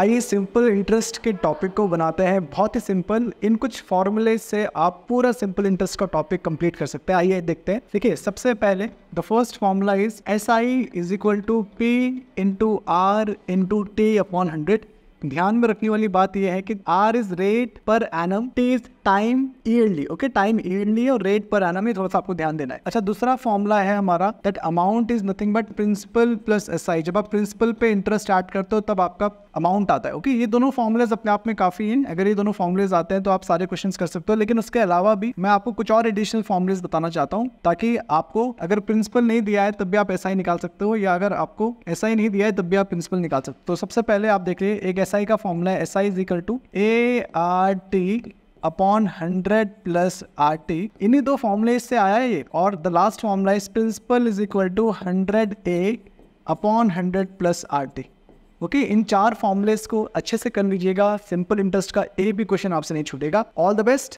आइए simple interest के topic को बनाते हैं बहुत ही सिंपल इन कुछ फॉर्मूले से आप पूरा सिंपल इंटरेस्ट का टॉपिक कंप्लीट कर सकते हैं आइए देखते हैं देखिए सबसे पहले the first formula is S I is equal to P into R into T upon hundred ध्यान में रखने वाली बात यह है कि R is rate per annum T is time yearly okay time yearly और रेट पर आना में थोड़ा सा आपको ध्यान देना है अच्छा दूसरा फॉर्मूला है हमारा that amount is nothing but principal plus S I जब आप प्रिंसिपल पे इंटरेस्ट ऐड करते हो तब आपका अमाउंट आता है ओके ये दोनों फॉर्मुलेज अपने आप में काफी हैं अगर ये दोनों फॉर्मुलेज आते हैं तो आप सारे क्वेश्चन कर सकते हो लेकिन उसके अलावा भी मैं आपको कुछ और एडिशनल फॉर्मुलेज बताना चाहता हूँ ताकि आपको अगर प्रिंसिपल नहीं दिया है तब भी आप एस आई निकाल सकते हो या अगर आपको एस आई नहीं दिया है तब भी आप प्रिंसिपल निकाल सकते हो तो सबसे पहले आप देखिए एक एस आई का फॉर्मूला है S I is equal to A R T upon hundred plus R T इन्हीं दो फॉर्मूले से आया ये और the last formula is principal is equal to hundred A upon hundred plus R T okay okay, इन चार फॉर्मुलेस को अच्छे से कर लीजिएगा सिंपल इंटरेस्ट का एक भी क्वेश्चन आपसे नहीं छूटेगा ऑल द बेस्ट